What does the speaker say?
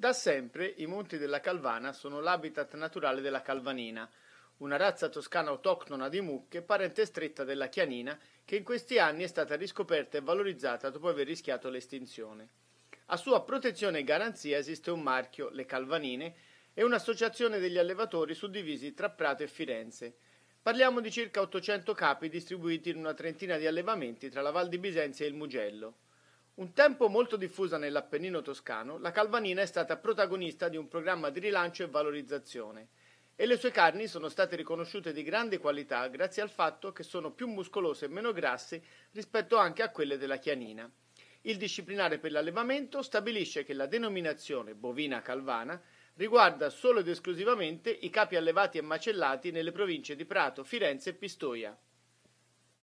Da sempre i monti della Calvana sono l'habitat naturale della calvanina, una razza toscana autoctona di mucche parente stretta della chianina che in questi anni è stata riscoperta e valorizzata dopo aver rischiato l'estinzione. A sua protezione e garanzia esiste un marchio, le Calvanine, e un'associazione degli allevatori suddivisi tra Prato e Firenze. Parliamo di circa 800 capi distribuiti in una trentina di allevamenti tra la Val di Bisenzia e il Mugello. Un tempo molto diffusa nell'Appennino toscano, la Calvanina è stata protagonista di un programma di rilancio e valorizzazione e le sue carni sono state riconosciute di grande qualità grazie al fatto che sono più muscolose e meno grasse rispetto anche a quelle della chianina. Il disciplinare per l'allevamento stabilisce che la denominazione bovina calvana riguarda solo ed esclusivamente i capi allevati e macellati nelle province di Prato, Firenze e Pistoia.